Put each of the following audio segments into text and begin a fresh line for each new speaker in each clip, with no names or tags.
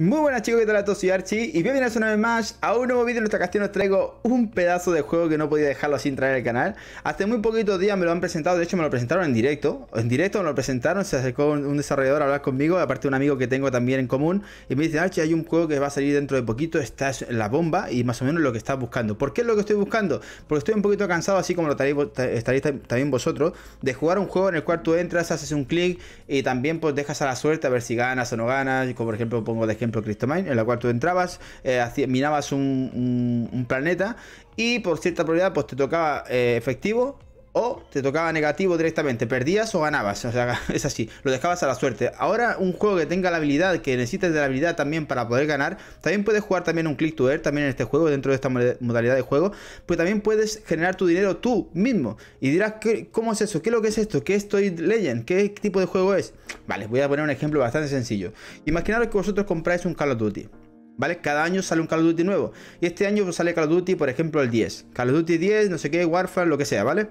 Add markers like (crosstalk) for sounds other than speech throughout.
Muy buenas chicos, ¿qué tal a todos? Soy Archie y bienvenidos una vez más a un nuevo vídeo en nuestra castilla Os traigo un pedazo de juego que no podía dejarlo sin traer al canal Hace muy poquitos días me lo han presentado, de hecho me lo presentaron en directo En directo me lo presentaron, se acercó un desarrollador a hablar conmigo Aparte un amigo que tengo también en común Y me dice, Archie, hay un juego que va a salir dentro de poquito estás en la bomba y más o menos lo que estás buscando ¿Por qué es lo que estoy buscando? Porque estoy un poquito cansado, así como lo estaréis también vosotros De jugar un juego en el cual tú entras, haces un clic Y también pues dejas a la suerte a ver si ganas o no ganas Como por ejemplo pongo de ejemplo ejemplo en la cual tú entrabas, eh, minabas un, planeta y por cierta probabilidad pues te tocaba eh, efectivo o te tocaba negativo directamente, perdías o ganabas, o sea, (laughs) es así, lo dejabas a la suerte. Ahora un juego que tenga la habilidad, que necesites de la habilidad también para poder ganar, también puedes jugar también un click to earn también en este juego, dentro de esta modalidad de juego, pues también puedes generar tu dinero tú mismo. Y dirás, ¿cómo es eso? ¿Qué es lo que es esto? ¿Qué es Toy Legend? ¿Qué tipo de juego es? Vale, voy a poner un ejemplo bastante sencillo. Imaginaros que vosotros compráis un Call of Duty. ¿Vale? Cada año sale un Call of Duty nuevo. Y este año sale Call of Duty, por ejemplo, el 10. Call of Duty 10, no sé qué, Warfare, lo que sea, ¿vale?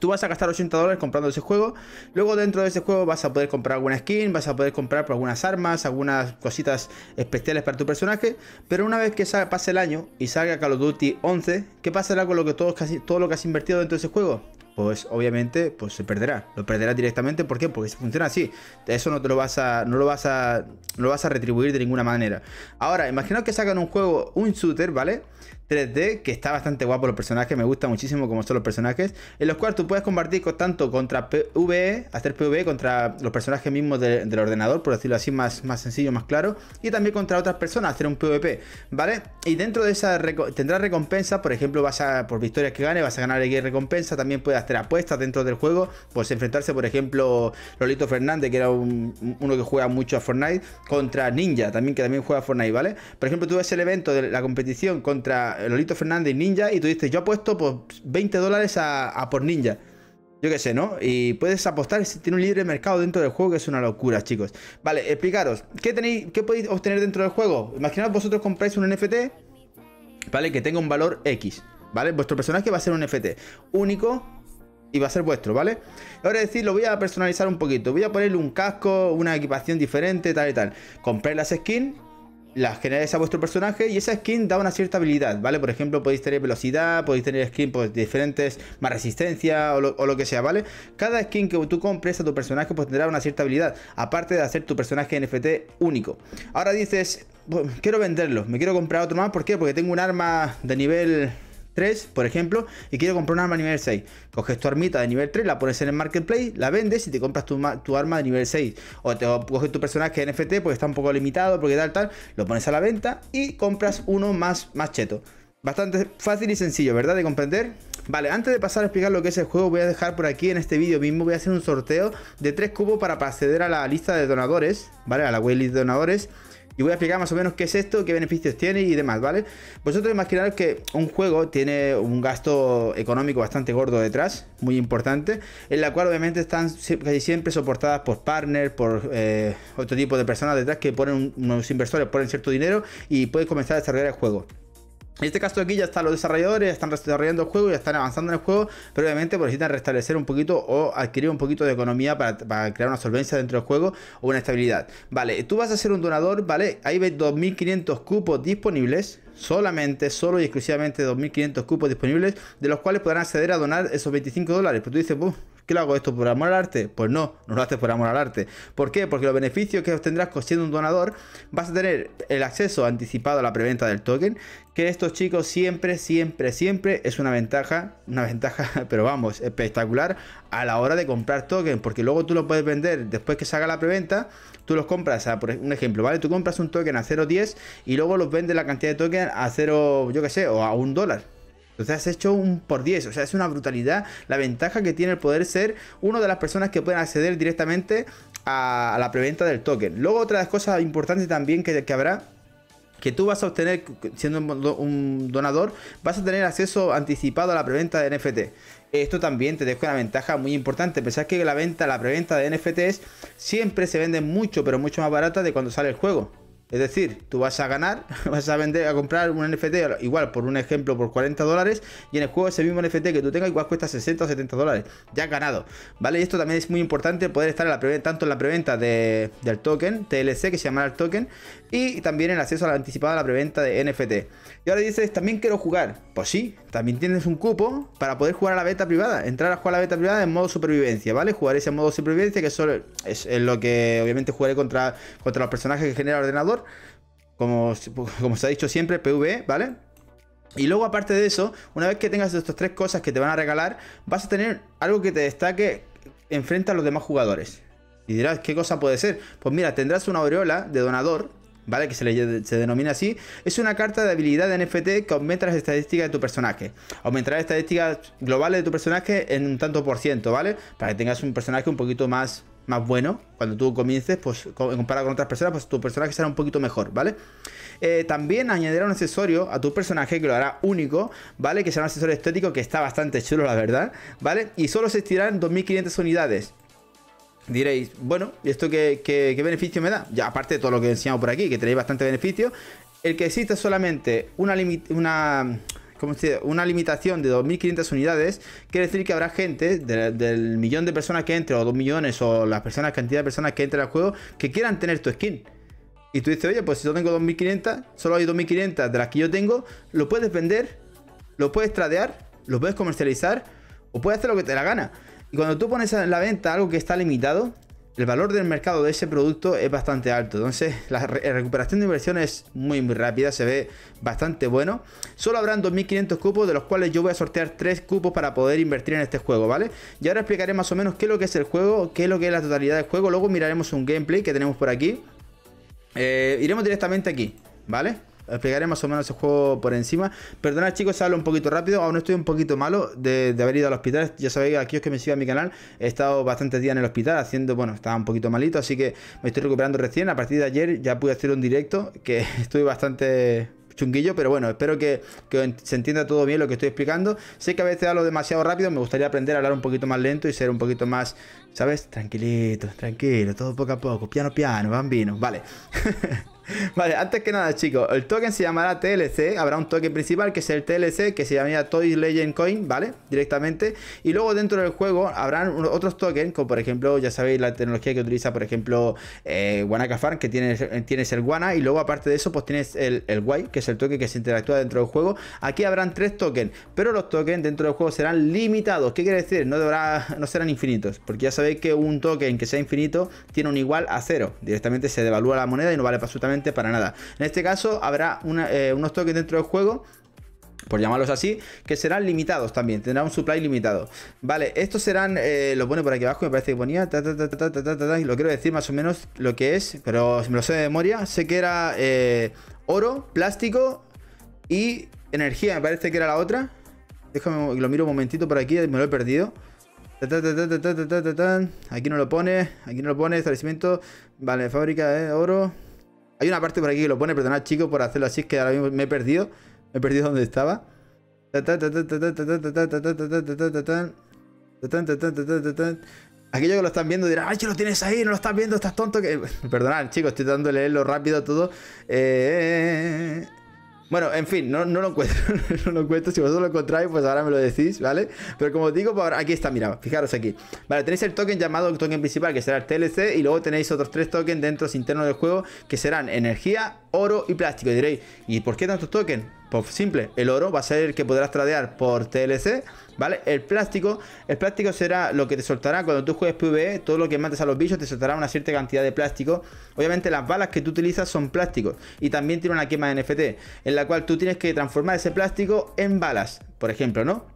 Tú vas a gastar 80 dólares comprando ese juego. Luego dentro de ese juego vas a poder comprar alguna skin, vas a poder comprar algunas armas, algunas cositas especiales para tu personaje. Pero una vez que pase el año y salga Call of Duty 11, ¿qué pasará con lo que todo, lo que has invertido dentro de ese juego? pues obviamente pues se perderá lo perderá directamente ¿por qué? porque funciona así eso no te lo vas a no lo vas a no lo vas a retribuir de ninguna manera ahora imaginaos que sacan un juego un shooter vale 3D, que está bastante guapo los personajes, me gusta muchísimo como son los personajes, en los cuales tú puedes compartir tanto contra PvE, hacer PvE contra los personajes mismos del ordenador, por decirlo así, más, más sencillo, más claro, y también contra otras personas, hacer un PvP, ¿vale? Y dentro de esa tendrás recompensa, por ejemplo, vas a, por victorias que gane, vas a ganar aquí recompensa, también puedes hacer apuestas dentro del juego, pues enfrentarse, por ejemplo, Lolito Fernández, que era uno que juega mucho a Fortnite, contra Ninja, también que también juega a Fortnite, ¿vale? Por ejemplo, tú ves el evento de la competición contra Lolito Fernández Ninja y tú dices, yo apuesto por 20 dólares a, por Ninja. Yo qué sé, ¿no? Y puedes apostar si tiene un libre mercado dentro del juego, que es una locura, chicos. Vale, explicaros, ¿qué, tenéis, qué podéis obtener dentro del juego? Imaginaos vosotros compráis un NFT, ¿vale? Que tenga un valor X, ¿vale? Vuestro personaje va a ser un NFT único y va a ser vuestro, ¿vale? Ahora decir, lo voy a personalizar un poquito. Voy a ponerle un casco, una equipación diferente, tal y tal. Compré las skins la generáis a vuestro personaje y esa skin da una cierta habilidad, ¿vale? Por ejemplo, podéis tener velocidad, podéis tener skin pues, diferentes, más resistencia o lo, o lo, que sea, ¿vale? Cada skin que tú compres a tu personaje pues tendrá una cierta habilidad, aparte de hacer tu personaje NFT único. Ahora dices, pues, quiero venderlo, me quiero comprar otro más, ¿por qué? Porque tengo un arma de nivel 3, por ejemplo, y quiero comprar un arma de nivel 6. Coges tu armita de nivel 3, la pones en el marketplace, la vendes y te compras tu, arma de nivel 6. O te coges tu personaje NFT porque está un poco limitado, porque tal, tal, lo pones a la venta y compras uno más, más cheto. Bastante fácil y sencillo, ¿verdad? De comprender. Vale, antes de pasar a explicar lo que es el juego, voy a dejar por aquí en este vídeo mismo, voy a hacer un sorteo de tres cubos para acceder a la lista de donadores, ¿vale? A la waitlist de donadores. Y voy a explicar más o menos qué es esto, qué beneficios tiene y demás, ¿vale? Vosotros imaginaros que un juego tiene un gasto económico bastante gordo detrás, muy importante, en la cual obviamente están casi siempre soportadas por partners, por eh, otro tipo de personas detrás que ponen, unos inversores ponen cierto dinero y puedes comenzar a desarrollar el juego. En este caso aquí ya están los desarrolladores, ya están desarrollando el juego, ya están avanzando en el juego, pero obviamente necesitan restablecer un poquito o adquirir un poquito de economía para, crear una solvencia dentro del juego o una estabilidad. Vale, tú vas a ser un donador, ¿vale? Ahí ves 2.500 cupos disponibles, solamente, solo y exclusivamente 2.500 cupos disponibles, de los cuales podrán acceder a donar esos 25 dólares. Pero tú dices, Buf, ¿Qué hago esto por amor al arte? Pues no, no lo haces por amor al arte. ¿Por qué? Porque los beneficios que obtendrás siendo un donador, vas a tener el acceso anticipado a la preventa del token, que estos chicos siempre, siempre, siempre es una ventaja, una ventaja, (laughs) pero vamos, espectacular a la hora de comprar token, porque luego tú lo puedes vender después que se haga la preventa, tú los compras, por un ejemplo, ¿vale? Tú compras un token a 0.10 y luego los vendes la cantidad de token a 0, yo qué sé, o a un dólar. Entonces has hecho un por 10. O sea, es una brutalidad la ventaja que tiene el poder ser una de las personas que pueden acceder directamente a, la preventa del token. Luego, otra de las cosas importantes también que, habrá que tú vas a obtener, siendo un donador, vas a tener acceso anticipado a la preventa de NFT. Esto también te deja una ventaja muy importante. pensás que la venta, la preventa de NFTs siempre se vende mucho, pero mucho más barata de cuando sale el juego. Es decir, tú vas a ganar, (laughs) vas a vender, a comprar un NFT igual, por un ejemplo, por 40 dólares, y en el juego ese mismo NFT que tú tengas igual cuesta 60 o 70 dólares. Ya has ganado, ¿vale? Y esto también es muy importante poder estar la tanto en la preventa del token, TLC, que se llama el token, y también el acceso a la anticipada a la preventa de NFT. Y ahora dices, también quiero jugar. Pues sí, también tienes un cupo para poder jugar a la beta privada, entrar a jugar a la beta privada en modo supervivencia, ¿vale? Jugar ese modo supervivencia, que es, lo que obviamente jugaré contra, contra los personajes que genera el ordenador (laughs) como, se ha dicho siempre, PV, ¿vale? Y luego, aparte de eso, una vez que tengas estas tres cosas que te van a regalar, vas a tener algo que te destaque enfrente a los demás jugadores. Y dirás, ¿qué cosa puede ser? Pues mira, tendrás una aureola de donador, ¿vale? Que se, se denomina así. Es una carta de habilidad de NFT que aumenta las estadísticas de tu personaje. Aumentará las estadísticas globales de tu personaje en un tanto por ciento, ¿vale? Para que tengas un personaje un poquito más más bueno. Cuando tú comiences, pues comparado con otras personas, pues tu personaje será un poquito mejor, ¿vale? Eh, también añadirá un accesorio a tu personaje que lo hará único, ¿vale? Que será un accesorio estético que está bastante chulo, la verdad, ¿vale? Y solo se estirarán 2500 unidades. Diréis, bueno, ¿y esto qué, qué, beneficio me da? Ya aparte de todo lo que he enseñado por aquí, que tenéis bastante beneficio, el que exista solamente una, una, como dice, una limitación de 2.500 unidades, quiere decir que habrá gente del millón de personas que entre, o 2 millones, o la personas, cantidad de personas que entre al juego, que quieran tener tu skin. Y tú dices, oye, pues si yo tengo 2.500, solo hay 2.500 de las que yo tengo, lo puedes vender, lo puedes tradear, lo puedes comercializar, o puedes hacer lo que te la gana. Y cuando tú pones en la venta algo que está limitado, el valor del mercado de ese producto es bastante alto. Entonces, la recuperación de inversión es muy, muy rápida, se ve bastante bueno. Solo habrán 2.500 cupos, de los cuales yo voy a sortear 3 cupos para poder invertir en este juego, ¿vale? Y ahora explicaré más o menos qué es lo que es el juego, qué es lo que es la totalidad del juego. Luego miraremos un gameplay que tenemos por aquí. Eh, iremos directamente aquí, ¿vale? vale explicaré eh, más o menos el juego por encima. Perdona chicos, hablo un poquito rápido, aún estoy un poquito malo de, haber ido al hospital. Ya sabéis, aquí que me a mi canal, he estado bastantes días en el hospital haciendo, bueno, estaba un poquito malito, así que me estoy recuperando recién. A partir de ayer ya pude hacer un directo que (laughs) estoy bastante chunguillo, pero bueno, espero que, que, se entienda todo bien lo que estoy explicando. Sé que a veces hablo demasiado rápido, me gustaría aprender a hablar un poquito más lento y ser un poquito más, ¿sabes? Tranquilito, tranquilo, todo poco a poco, piano, piano, bambino, vale. (laughs) Vale, antes que nada, chicos, el token se llamará TLC. Habrá un token principal que es el TLC, que se llamaría Toy Legend Coin, ¿vale? Directamente. Y luego dentro del juego habrán otros tokens, como por ejemplo, ya sabéis, la tecnología que utiliza, por ejemplo, eh, Wanaka que eh, tienes, el Wana. Y luego, aparte de eso, pues tienes el, el que es el token que se interactúa dentro del juego. Aquí habrán tres tokens, pero los tokens dentro del juego serán limitados. ¿Qué quiere decir? No, no serán infinitos, porque ya sabéis que un token que sea infinito tiene un igual a cero. Directamente se devalúa la moneda y no vale absolutamente para nada. En este caso habrá unos toques dentro del juego por llamarlos así, que serán limitados también, tendrá un supply limitado. Vale, estos serán, lo pone por aquí abajo, me parece que ponía, y lo quiero decir más o menos lo que es, pero si me lo sé de memoria, sé que era oro, plástico y energía, me parece que era la otra. Déjame, lo miro un momentito por aquí, me lo he perdido. Aquí no lo pone, aquí no lo pone, establecimiento, vale, fábrica, de oro, hay una parte por aquí que lo pone, perdonad chicos por hacerlo así, es que ahora mismo me he perdido. Me he perdido donde estaba. Aquello que lo están viendo dirá, ay, que lo tienes ahí, no lo estás viendo, estás tonto. Perdonad, chicos, estoy tratando de leerlo rápido todo. Eh... Bueno, en fin, no, lo encuentro, (laughs) no lo encuentro. Si vosotros lo encontráis, pues ahora me lo decís, ¿vale? Pero como os digo, pues aquí está, mira, fijaros aquí. Vale, tenéis el token llamado token principal, que será el TLC, y luego tenéis otros tres tokens dentro internos del juego, que serán energía, oro y plástico. Y diréis, ¿y por qué tantos tokens? simple, el oro va a ser el que podrás tradear por TLC, ¿vale? El plástico, el plástico será lo que te soltará cuando tú juegues PvE, todo lo que mates a los bichos te soltará una cierta cantidad de plástico. Obviamente las balas que tú utilizas son plásticos y también tiene una quema de NFT, en la cual tú tienes que transformar ese plástico en balas, por ejemplo, ¿no?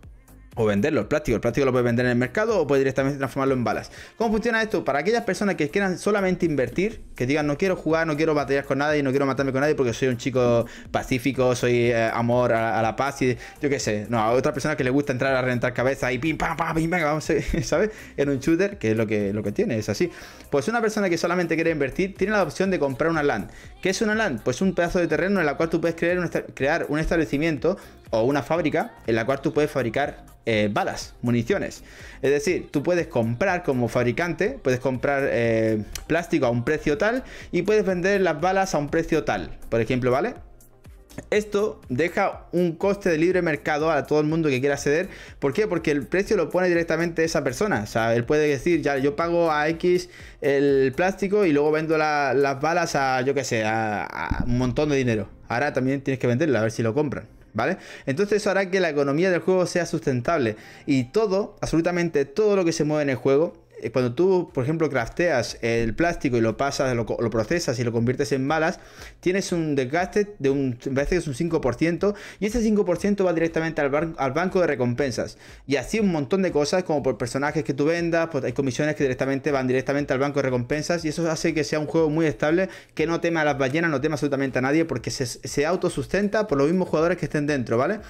o venderlo, el plástico. El plástico lo puedes vender en el mercado o puedes directamente transformarlo en balas. ¿Cómo funciona esto? Para aquellas personas que quieran solamente invertir, que digan no quiero jugar, no quiero batallar con nadie, no quiero matarme con nadie porque soy un chico pacífico, soy eh, amor a, la paz y yo qué sé. No, a otra persona que le gusta entrar a rentar cabeza y pim, pam, pam, pim, venga, vamos, (laughs) ¿sabes? En un shooter, que es lo que, lo que tiene, es así. Pues una persona que solamente quiere invertir tiene la opción de comprar una land. ¿Qué es una land? Pues un pedazo de terreno en la cual tú puedes crear crear un establecimiento o una fábrica en la cual tú puedes fabricar eh, balas, municiones. Es decir, tú puedes comprar como fabricante, puedes comprar eh, plástico a un precio tal y puedes vender las balas a un precio tal, por ejemplo, ¿vale? Esto deja un coste de libre mercado a todo el mundo que quiera acceder. ¿Por qué? Porque el precio lo pone directamente esa persona. O sea, él puede decir, ya, yo pago a X el plástico y luego vendo las balas a, yo qué sé, a, un montón de dinero. Ahora también tienes que venderla a ver si lo compran. ¿vale? Entonces eso hará que la economía del juego sea sustentable y todo, absolutamente todo lo que se mueve en el juego, eh, cuando tú, por ejemplo, crafteas el plástico y lo pasas, lo, procesas y lo conviertes en balas, tienes un desgaste de un, parece que es un 5%, y ese 5% va directamente al, al, banco de recompensas. Y así un montón de cosas, como por personajes que tú vendas, pues hay comisiones que directamente van directamente al banco de recompensas, y eso hace que sea un juego muy estable, que no tema a las ballenas, no tema absolutamente a nadie, porque se, se autosustenta por los mismos jugadores que estén dentro, ¿vale?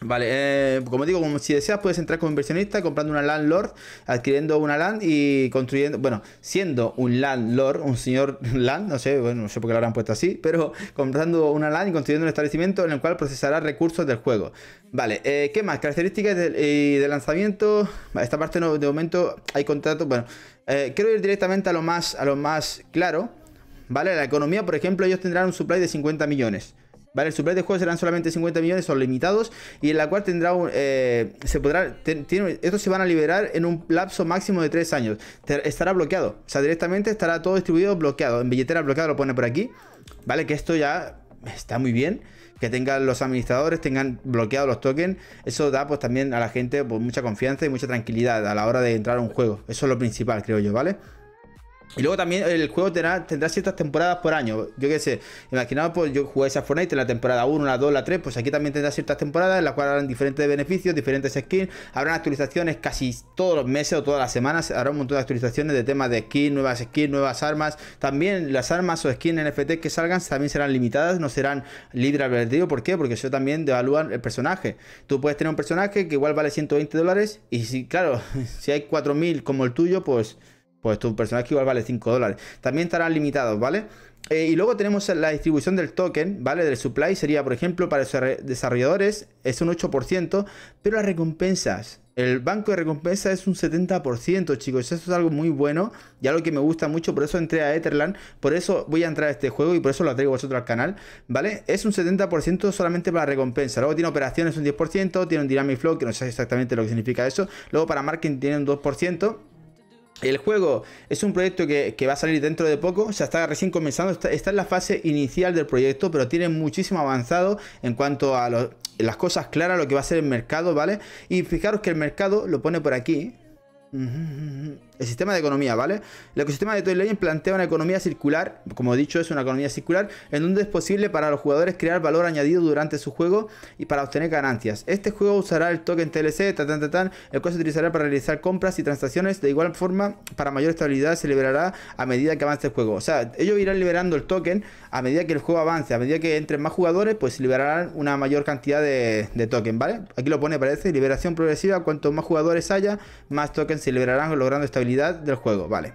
Vale, eh, como digo, como si deseas puedes entrar como inversionista comprando una landlord, adquiriendo una land y construyendo, bueno, siendo un landlord, un señor (laughs) land, no sé, bueno, no sé por qué lo habrán puesto así, pero (laughs) comprando una land y construyendo un establecimiento en el cual procesará recursos del juego. Vale, eh, ¿qué más? Características de lanzamiento. Esta parte no, de momento hay contratos, bueno, eh, quiero ir directamente a lo más, a lo más claro. Vale, la economía, por ejemplo, ellos tendrán un supply de 50 millones. ¿vale? El supply de juegos serán solamente 50 millones, son limitados, y en la cual tendrá un, eh, se podrá, estos se van a liberar en un lapso máximo de 3 años. estará bloqueado, o sea, directamente estará todo distribuido bloqueado, en billetera bloqueado lo pone por aquí, ¿vale? Que esto ya está muy bien. Que tengan los administradores, tengan bloqueados los tokens. Eso da pues también a la gente pues, mucha confianza y mucha tranquilidad a la hora de entrar a un juego. Eso es lo principal, creo yo, ¿vale? Y luego también el juego tendrá, tendrá ciertas temporadas por año. Yo qué sé, imaginaos, pues yo jugué esa Fortnite en la temporada 1, la 2, la 3, pues aquí también tendrá ciertas temporadas en las cuales harán diferentes beneficios, diferentes skins, habrán actualizaciones casi todos los meses o todas las semanas, habrá un montón de actualizaciones de temas de skins, nuevas skins, nuevas armas. También las armas o skins NFT que salgan también serán limitadas, no serán libre albedrío. ¿Por qué? Porque eso también devalúa el personaje. Tú puedes tener un personaje que igual vale 120 dólares y si, claro, (laughs) si hay 4.000 como el tuyo, pues pues tu personaje igual vale 5 dólares. También estarán limitados, ¿vale? Eh, y luego tenemos la distribución del token, ¿vale? Del supply sería, por ejemplo, para desarrolladores es un 8%, pero las recompensas, el banco de recompensas es un 70%, chicos. Eso es algo muy bueno y algo que me gusta mucho. Por eso entré a Etherland, por eso voy a entrar a este juego y por eso lo traigo vosotros al canal, ¿vale? Es un 70% solamente para recompensa. Luego tiene operaciones un 10%, tiene un Dynamic Flow, que no sé exactamente lo que significa eso. Luego para marketing tiene un 2%. El juego es un proyecto que, va a salir dentro de poco, ya está recién comenzando, está, en la fase inicial del proyecto, pero tiene muchísimo avanzado en cuanto a las cosas claras, lo que va a ser el mercado, ¿vale? Y fijaros que el mercado lo pone por aquí el sistema de economía, ¿vale? El ecosistema de Toy Lion plantea una economía circular, como he dicho, es una economía circular, en donde es posible para los jugadores crear valor añadido durante su juego y para obtener ganancias. Este juego usará el token TLC, el cual se utilizará para realizar compras y transacciones. De igual forma, para mayor estabilidad se liberará a medida que avance el juego. O sea, ellos irán liberando el token a medida que el juego avance, a medida que entren más jugadores, pues liberarán una mayor cantidad de, de token, ¿vale? Aquí lo pone, parece, liberación progresiva, cuanto más jugadores haya, más tokens se liberarán logrando estabilidad del juego, vale.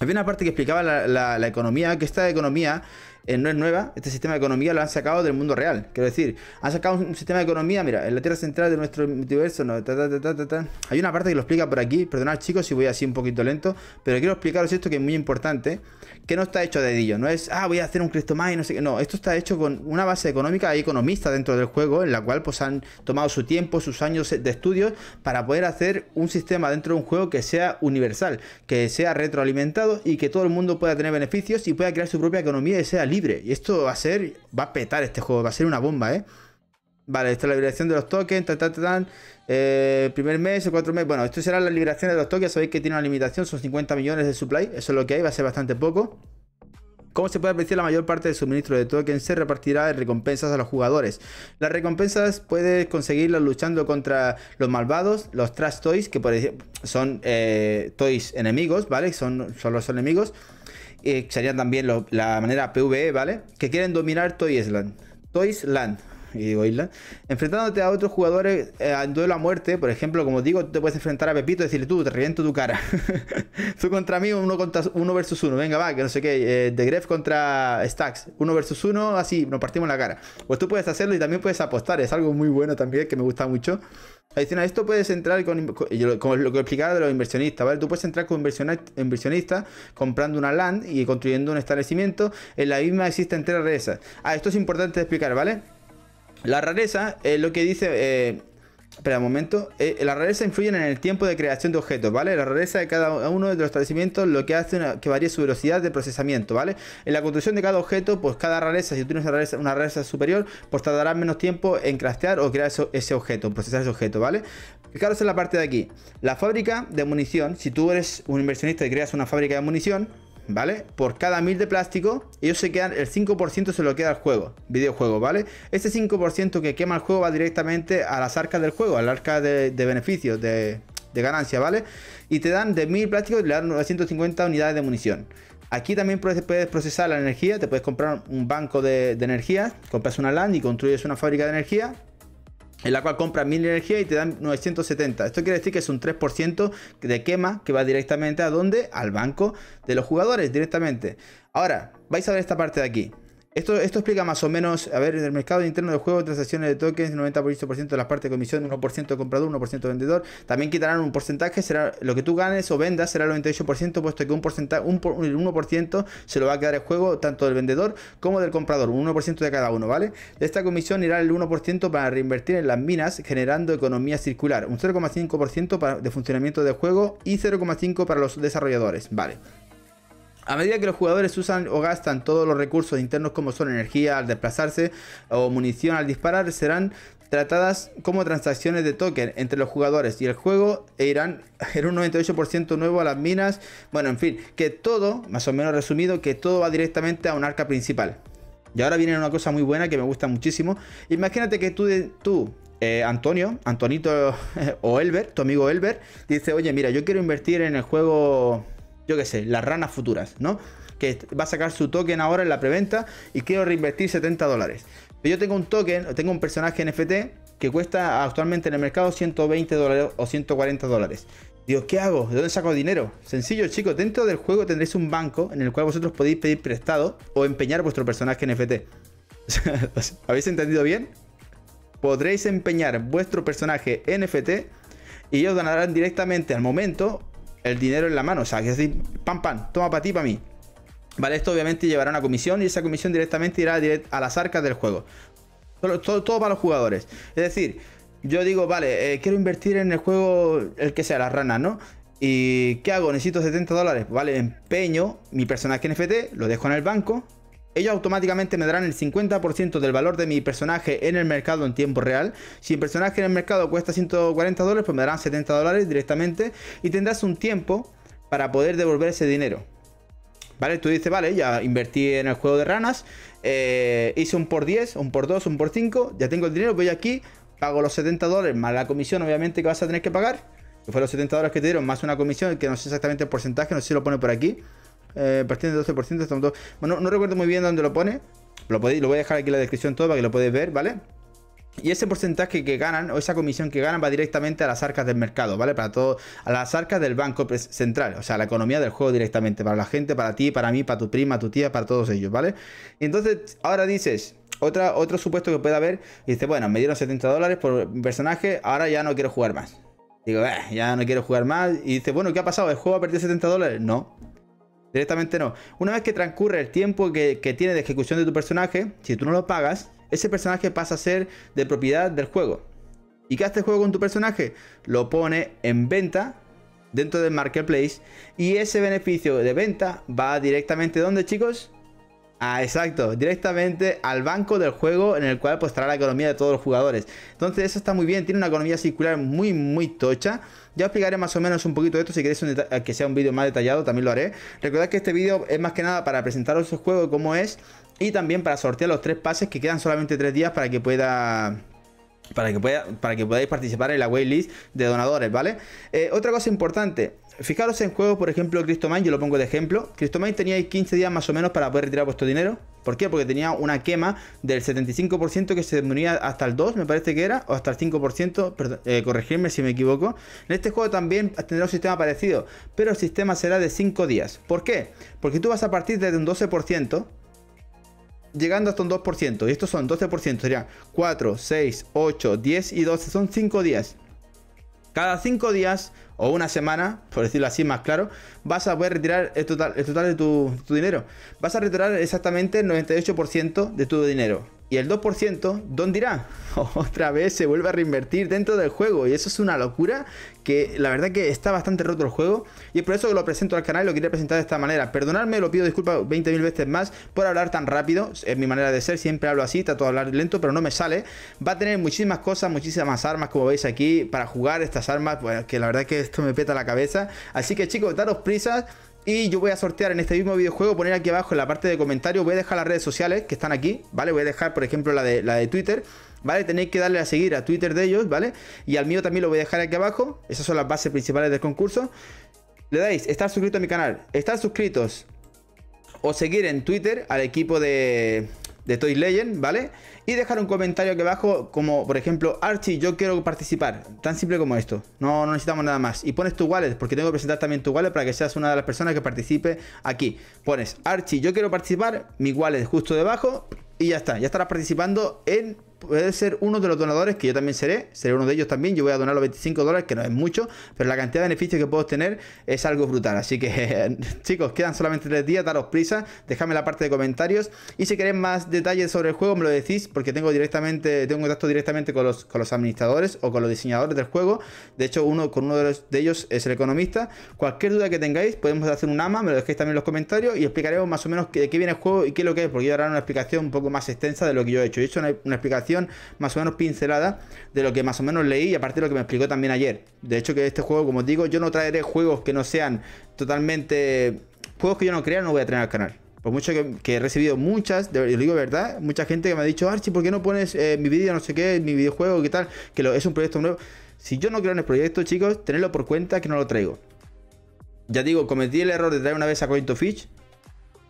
Había una parte que explicaba la, la economía, que esta economía eh, no es nueva. Este sistema de economía lo han sacado del mundo real. Quiero decir, han sacado un sistema de economía. Mira, en la Tierra Central de nuestro universo. No, Hay una parte que lo explica por aquí. Perdonad, chicos, si voy así un poquito lento. Pero quiero explicaros esto que es muy importante. Que no está hecho de dedillo. No es, ah, voy a hacer un Cristo y no sé qué. No, esto está hecho con una base económica. y economistas dentro del juego en la cual pues han tomado su tiempo, sus años de estudios para poder hacer un sistema dentro de un juego que sea universal, que sea retroalimentado y que todo el mundo pueda tener beneficios y pueda crear su propia economía y sea libre y esto va a ser. Va a petar este juego, va a ser una bomba, ¿eh? Vale, esta es la liberación de los tokens, eh, primer mes o cuatro meses. Bueno, esto será la liberación de los tokens. Sabéis que tiene una limitación, son 50 millones de supply. Eso es lo que hay, va a ser bastante poco. Como se puede apreciar, la mayor parte del suministro de tokens se repartirá en recompensas a los jugadores. Las recompensas puedes conseguirlas luchando contra los malvados, los trash que por son eh, toys enemigos, ¿vale? Son, son los enemigos eh, serían también la manera PvE, ¿vale? Que quieren dominar Toy Island. Toys Land. Y digo Island. Enfrentándote a otros jugadores eh, en duelo a muerte, por ejemplo, como digo, tú te puedes enfrentar a Pepito y decirle tú, te reviento tu cara. (laughs) tú contra mí, uno, contra, uno versus uno. Venga, va, que no sé qué. Eh, The Gref contra Stacks. Uno versus uno, así nos partimos la cara. Pues tú puedes hacerlo y también puedes apostar. Es algo muy bueno también que me gusta mucho. Adicional, ah, esto puedes entrar con, lo que explicaba de los inversionistas, ¿vale? Tú puedes entrar con inversionistas inversionista, comprando una land y construyendo un establecimiento. En la misma existen tres rarezas. Ah, esto es importante explicar, ¿vale? La rareza es lo que dice... Eh, Espera un momento. Eh, las rarezas influyen en el tiempo de creación de objetos, ¿vale? La rareza de cada uno de los establecimientos lo que hace que varíe su velocidad de procesamiento, ¿vale? En la construcción de cada objeto, pues cada rareza, si tú tienes una rareza, superior, pues tardarás menos tiempo en craftear o crear ese objeto, procesar ese objeto, ¿vale? Fijaros en la parte de aquí. La fábrica de munición, si tú eres un inversionista y creas una fábrica de munición, ¿vale? Por cada 1000 de plástico, ellos se quedan, el 5% se lo queda al juego, videojuego, ¿vale? este 5% que quema el juego va directamente a las arcas del juego, a las arcas de, beneficios, de, ganancia, ¿vale? Y te dan de 1000 plásticos y le dan 950 unidades de munición. Aquí también puedes procesar la energía, te puedes comprar un banco de, de energía, compras una land y construyes una fábrica de energía en la cual compras 1000 energía y te dan 970. Esto quiere decir que es un 3% de quema que va directamente a dónde? Al banco de los jugadores directamente. Ahora, vais a ver esta parte de aquí. Esto, explica más o menos, a ver, en el mercado interno de juego, transacciones de tokens, 90% de las partes de comisión, 1% comprador, 1% vendedor. También quitarán un porcentaje, será lo que tú ganes o vendas será el 98%, puesto que un porcentaje, un, 1% se lo va a quedar el juego, tanto del vendedor como del comprador, un 1% de cada uno, ¿vale? De esta comisión irá el 1% para reinvertir en las minas, generando economía circular, un 0,5% de funcionamiento del juego y 0,5% para los desarrolladores, ¿vale? A medida que los jugadores usan o gastan todos los recursos internos como son energía al desplazarse o munición al disparar, serán tratadas como transacciones de token entre los jugadores y el juego e irán en un 98% nuevo a las minas. Bueno, en fin, que todo, más o menos resumido, que todo va directamente a un arca principal. Y ahora viene una cosa muy buena que me gusta muchísimo. Imagínate que tú, tú eh, Antonio, Antonito (laughs) o Elber, tu amigo Elber, dice, oye, mira, yo quiero invertir en el juego yo qué sé, las ranas futuras, ¿no? Que va a sacar su token ahora en la preventa y quiero reinvertir 70 dólares. Yo tengo un token, tengo un personaje NFT que cuesta actualmente en el mercado 120 dólares o 140 dólares. Digo, ¿qué hago? ¿De dónde saco dinero? Sencillo, chicos. Dentro del juego tendréis un banco en el cual vosotros podéis pedir prestado o empeñar vuestro personaje NFT. (laughs) ¿Habéis entendido bien? Podréis empeñar vuestro personaje NFT y ellos donarán directamente al momento el dinero en la mano. O sea, es decir, pam, pam, toma para ti, para mí. Vale, esto obviamente llevará una comisión y esa comisión directamente irá a las arcas del juego. Todo, para los jugadores. Es decir, yo digo, vale, eh, quiero invertir en el juego, el que sea, las ranas, ¿no? ¿Y qué hago? Necesito 70 dólares. Vale, empeño mi personaje NFT, lo dejo en el banco, ellos automáticamente me darán el 50% del valor de mi personaje en el mercado en tiempo real. Si el personaje en el mercado cuesta 140 dólares, pues me darán 70 dólares directamente y tendrás un tiempo para poder devolver ese dinero. ¿Vale? Tú dices, vale, ya invertí en el juego de ranas, eh, hice un por 10, un por 2, un por 5, ya tengo el dinero, voy aquí, pago los 70 dólares más la comisión obviamente que vas a tener que pagar, que fue los 70 dólares que te dieron más una comisión, que no sé exactamente el porcentaje, no sé si lo pone por aquí, eh, partiendo del 12%, estamos Bueno, no recuerdo muy bien dónde lo pone. Lo, podéis, lo voy a dejar aquí en la descripción todo para que lo podáis ver, ¿vale? Y ese porcentaje que ganan, o esa comisión que ganan, va directamente a las arcas del mercado, ¿vale? Para todo, a las arcas del Banco Central, o sea, la economía del juego directamente, para la gente, para ti, para mí, para tu prima, tu tía, para todos ellos, ¿vale? Y entonces, ahora dices, otra, otro supuesto que pueda haber, y dices, bueno, me dieron 70 dólares por personaje, ahora ya no quiero jugar más. Digo, eh, ya no quiero jugar más. Y dice bueno, ¿qué ha pasado? ¿El juego ha perdido 70 dólares? No. Directamente no. Una vez que transcurre el tiempo que, tiene de ejecución de tu personaje, si tú no lo pagas, ese personaje pasa a ser de propiedad del juego. ¿Y qué hace el juego con tu personaje? Lo pone en venta dentro del marketplace y ese beneficio de venta va directamente donde chicos Ah, exacto, directamente al banco del juego en el cual pues estará la economía de todos los jugadores. Entonces eso está muy bien, tiene una economía circular muy muy tocha. Ya os explicaré más o menos un poquito de esto, si queréis que sea un vídeo más detallado también lo haré. Recordad que este vídeo es más que nada para presentaros el juego cómo es y también para sortear los tres pases que quedan solamente tres días para que pueda para que, pueda, para que podáis participar en la waitlist de donadores, ¿vale? Eh, otra cosa importante, fijaros en juegos, por ejemplo, Cryptomine, yo lo pongo de ejemplo. Cristomain teníais 15 días más o menos para poder retirar vuestro dinero. ¿Por qué? Porque tenía una quema del 75% que se disminuía hasta el 2, me parece que era, o hasta el 5%, perdón, eh, corregirme si me equivoco. En este juego también tendrá un sistema parecido, pero el sistema será de 5 días. ¿Por qué? Porque tú vas a partir desde un 12%, llegando hasta un 2%, y estos son 12%, serían 4, 6, 8, 10 y 12, son 5 días. Cada 5 días o una semana, por decirlo así más claro, vas a poder retirar el total, el total de tu, tu dinero. Vas a retirar exactamente el 98% de tu dinero. Y el 2%, ¿dónde irá? (laughs) Otra vez se vuelve a reinvertir dentro del juego. Y eso es una locura que la verdad que está bastante roto el juego. Y es por eso que lo presento al canal y lo quería presentar de esta manera. Perdonadme, lo pido disculpas 20.000 veces más por hablar tan rápido. Es mi manera de ser, siempre hablo así, trato de hablar lento, pero no me sale. Va a tener muchísimas cosas, muchísimas armas, como veis aquí, para jugar estas armas. Pues que la verdad que esto me peta la cabeza. Así que chicos, daros prisas. Y yo voy a sortear en este mismo videojuego, poner aquí abajo en la parte de comentarios, voy a dejar las redes sociales que están aquí, ¿vale? Voy a dejar, por ejemplo, la de, la de Twitter, ¿vale? Tenéis que darle a seguir a Twitter de ellos, ¿vale? Y al mío también lo voy a dejar aquí abajo, esas son las bases principales del concurso. Le dais estar suscrito a mi canal, estar suscritos o seguir en Twitter al equipo de, de Toy Legend, ¿vale? Y dejar un comentario aquí abajo como, por ejemplo, Archie, yo quiero participar. Tan simple como esto. No, no necesitamos nada más. Y pones tu wallet, porque tengo que presentar también tu wallet para que seas una de las personas que participe aquí. Pones, Archie, yo quiero participar, mi wallet justo debajo y ya está. Ya estarás participando en puede ser uno de los donadores, que yo también seré, seré uno de ellos también, yo voy a donar los 25 dólares, que no es mucho, pero la cantidad de beneficios que puedo obtener es algo brutal. Así que, (laughs) chicos, quedan solamente tres días, daros prisa, dejadme la parte de comentarios y si queréis más detalles sobre el juego me lo decís, porque tengo directamente, tengo contacto directamente con los, con los administradores o con los diseñadores del juego, de hecho uno con uno de, ellos es el economista. Cualquier duda que tengáis, podemos hacer un ama, me lo dejéis también en los comentarios y explicaremos más o menos de qué viene el juego y qué es lo que es, porque yo daré una explicación un poco más extensa de lo que yo he hecho. de hecho una explicación más o menos pincelada de lo que más o menos leí y aparte de lo que me explicó también ayer. De hecho que este juego, como digo, yo no traeré juegos que no sean totalmente... Juegos que yo no crea, no voy a traer al canal. Por mucho que, he recibido muchas, de, digo verdad, mucha gente que me ha dicho, archi ¿por qué no pones eh, mi vídeo, no sé qué, mi videojuego, qué tal? Que lo, es un proyecto nuevo. Si yo no creo en el proyecto, chicos, tenedlo por cuenta que no lo traigo. Ya digo, cometí el error de traer una vez a Coin to Fish.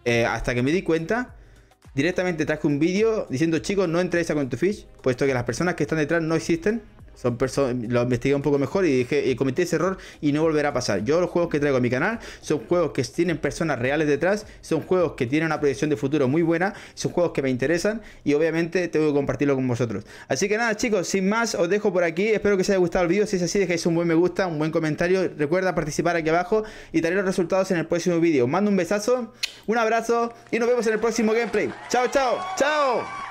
Eh, hasta que me di cuenta directamente traje un vídeo diciendo chicos no entréis a fish puesto que las personas que están detrás no existen son personas, lo investigué un poco mejor y dije, y eh, cometí ese error y no volverá a pasar. Yo los juegos que traigo a mi canal son juegos que tienen personas reales detrás, son juegos que tienen una proyección de futuro muy buena, son juegos que me interesan y obviamente tengo que compartirlo con vosotros. Así que nada chicos, sin más, os dejo por aquí, espero que os haya gustado el vídeo, si es así dejéis un buen me gusta, un buen comentario, recuerda participar aquí abajo y daré los resultados en el próximo vídeo. Mando un besazo, un abrazo y nos vemos en el próximo gameplay. Chao, chao, chao.